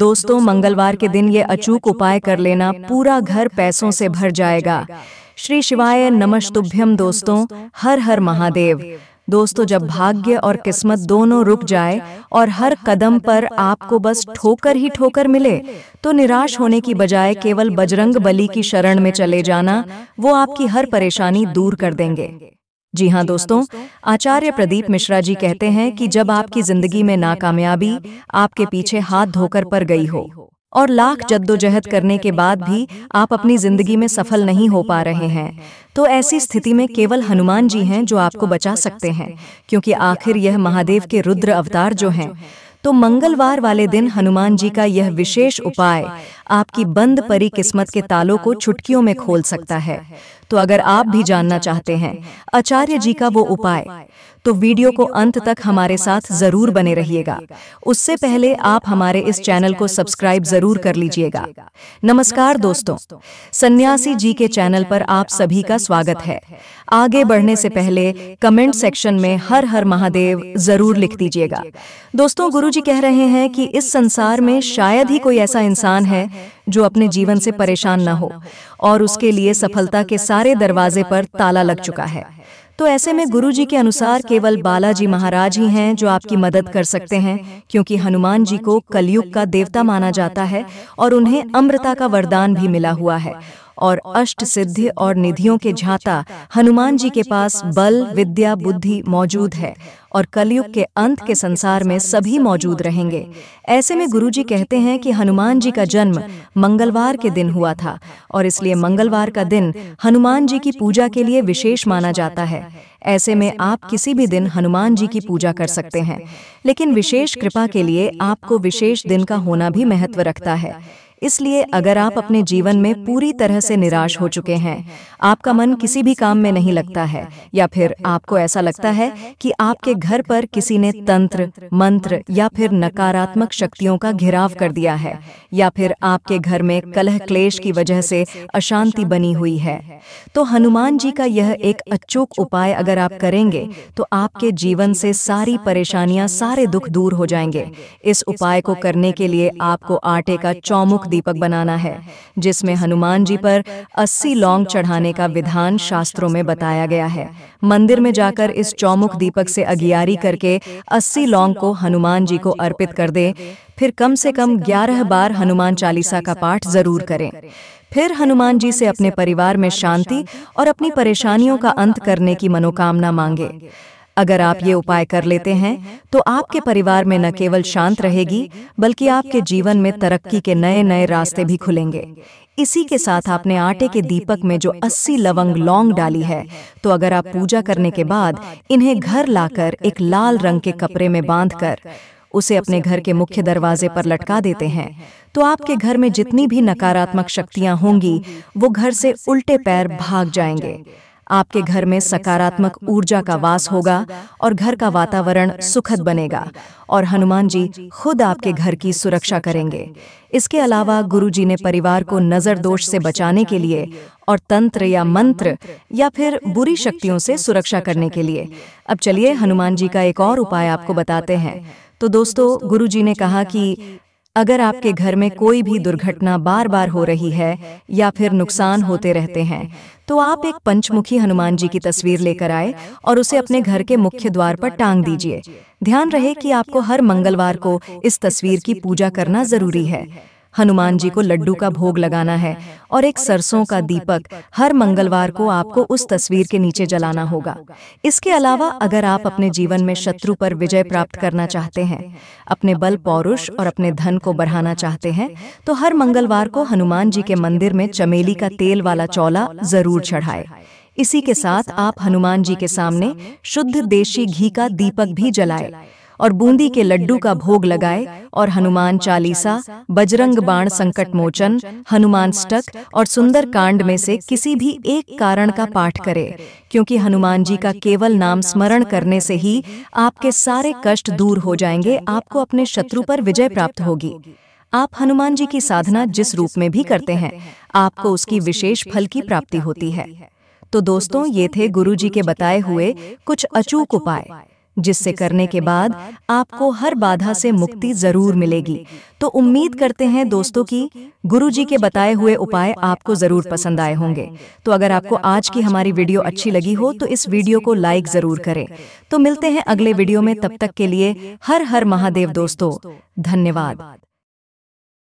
दोस्तों मंगलवार के दिन ये अचूक उपाय कर लेना पूरा घर पैसों से भर जाएगा श्री शिवाय नमस्तुभ्यम दोस्तों हर हर महादेव दोस्तों जब भाग्य और किस्मत दोनों रुक जाए और हर कदम पर आपको बस ठोकर ही ठोकर मिले तो, तो निराश होने की बजाय केवल बजरंग बली की शरण में चले जाना वो आपकी हर परेशानी दूर कर देंगे हाँ, जी हाँ दोस्तों आचार्य प्रदीप मिश्रा जी कहते हैं कि जब आपकी जिंदगी में नाकामयाबी आपके पीछे हाथ धोकर पर गई हो और लाख जद्दोजहद करने के बाद भी आप अपनी जिंदगी में सफल नहीं हो पा रहे हैं तो, तो ऐसी स्थिति में केवल हनुमान जी हैं जो आपको बचा सकते हैं क्योंकि आखिर यह महादेव के रुद्र अवतार जो हैं तो मंगलवार वाले दिन हनुमान जी का यह विशेष उपाय आपकी बंद परी किस्मत के तालों को छुटकियों में खोल सकता है तो अगर आप भी जानना चाहते हैं आचार्य जी का वो उपाय तो, तो वीडियो को अंत तक हमारे साथ जरूर बने रहिएगा उससे पहले आप हमारे इस चैनल को सब्सक्राइब जरूर कर लीजिएगा नमस्कार दोस्तों सन्यासी जी के चैनल पर आप सभी का स्वागत है आगे बढ़ने से पहले कमेंट सेक्शन में हर हर महादेव जरूर लिख दीजिएगा दोस्तों गुरु जी कह रहे हैं कि इस संसार में शायद ही कोई ऐसा इंसान है जो अपने जीवन से परेशान न हो और उसके लिए सफलता के सारे दरवाजे पर ताला लग चुका है तो ऐसे में गुरु जी के अनुसार केवल बालाजी महाराज ही हैं जो आपकी मदद कर सकते हैं क्योंकि हनुमान जी को कलयुग का देवता माना जाता है और उन्हें अमृता का वरदान भी मिला हुआ है और अष्ट सिद्धि और निधियों के झाता हनुमान जी के पास बल विद्या बुद्धि मौजूद है और कलयुग के अंत के संसार में सभी मौजूद रहेंगे ऐसे में जी कहते हैं कि हनुमान जी का जन्म मंगलवार के दिन हुआ था और इसलिए मंगलवार का दिन हनुमान जी की पूजा के लिए विशेष माना जाता है ऐसे में आप किसी भी दिन हनुमान जी की पूजा कर सकते हैं लेकिन विशेष कृपा के लिए आपको विशेष दिन का होना भी महत्व रखता है इसलिए अगर आप अपने जीवन में पूरी तरह से निराश हो चुके हैं आपका मन किसी भी काम में नहीं लगता है या फिर आपको ऐसा लगता है कि आपके घर पर किसी ने तंत्र मंत्र या फिर नकारात्मक शक्तियों का घिराव कर दिया है या फिर आपके घर में कलह क्लेश की वजह से अशांति बनी हुई है तो हनुमान जी का यह एक अचूक उपाय अगर आप करेंगे तो आपके जीवन से सारी परेशानियां सारे दुख दूर हो जाएंगे इस उपाय को करने के लिए आपको आटे का चौमुख दीपक बनाना है जिसमें हनुमान जी पर 80 लौंग चढ़ाने का विधान शास्त्रों में बताया गया है मंदिर में जाकर इस चौमुख दीपक से अगियारी करके 80 लौंग को हनुमान जी को अर्पित कर दे फिर कम से कम 11 बार हनुमान चालीसा का पाठ जरूर करें फिर हनुमान जी से अपने परिवार में शांति और अपनी परेशानियों का अंत करने की मनोकामना मांगे अगर आप ये उपाय कर लेते हैं तो आपके परिवार में न केवल शांत रहेगी बल्कि आपके जीवन में तरक्की के नए नए रास्ते भी खुलेंगे इसी के साथ आपने आटे के दीपक में जो 80 लवंग लौंग डाली है तो अगर आप पूजा करने के बाद इन्हें घर लाकर एक लाल रंग के कपड़े में बांधकर उसे अपने घर के मुख्य दरवाजे पर लटका देते हैं तो आपके घर में जितनी भी नकारात्मक शक्तियां होंगी वो घर से उल्टे पैर भाग जाएंगे आपके घर में सकारात्मक ऊर्जा का वास होगा और घर का वातावरण सुखद बनेगा और हनुमान जी खुद आपके घर की सुरक्षा करेंगे इसके अलावा गुरु जी ने परिवार को नज़र दोष से बचाने के लिए और तंत्र या मंत्र या फिर बुरी शक्तियों से सुरक्षा करने के लिए अब चलिए हनुमान जी का एक और उपाय आपको बताते हैं तो, तो दोस्तों गुरुजी ने कहा कि अगर आपके घर में कोई भी दुर्घटना बार बार हो रही है या फिर नुकसान होते रहते हैं तो आप एक पंचमुखी हनुमान जी की तस्वीर लेकर आए और उसे अपने घर के मुख्य द्वार पर टांग दीजिए ध्यान रहे कि आपको हर मंगलवार को इस तस्वीर की पूजा करना जरूरी है हनुमान जी को लड्डू का भोग लगाना है और एक सरसों का दीपक हर मंगलवार को आपको उस तस्वीर के नीचे जलाना होगा इसके अलावा अगर आप अपने जीवन में शत्रु पर विजय प्राप्त करना चाहते हैं अपने बल पौरुष और अपने धन को बढ़ाना चाहते हैं तो हर मंगलवार को हनुमान जी के मंदिर में चमेली का तेल वाला चौला जरूर चढ़ाए इसी के साथ आप हनुमान जी के सामने शुद्ध देशी घी का दीपक भी जलाए और बूंदी के लड्डू का भोग लगाए और हनुमान चालीसा बजरंग बाण संकट मोचन हनुमान स्टक और सुंदर कांड में से किसी भी एक कारण का पाठ करें क्योंकि हनुमान जी का केवल नाम स्मरण करने से ही आपके सारे कष्ट दूर हो जाएंगे आपको अपने शत्रु पर विजय प्राप्त होगी आप हनुमान जी की साधना जिस रूप में भी करते हैं आपको उसकी विशेष फल की प्राप्ति होती है तो दोस्तों ये थे गुरु जी के बताए हुए कुछ अचूक उपाय जिससे करने के बाद आपको हर बाधा से मुक्ति जरूर मिलेगी तो, तो उम्मीद करते हैं दोस्तों कि गुरुजी के बताए हुए उपाय आपको जरूर पसंद आए होंगे तो, तो अगर आपको आज की हमारी वीडियो अच्छी लगी हो तो, तो इस वीडियो को लाइक जरूर करें तो मिलते हैं अगले वीडियो में तब तक के लिए हर हर महादेव दोस्तों धन्यवाद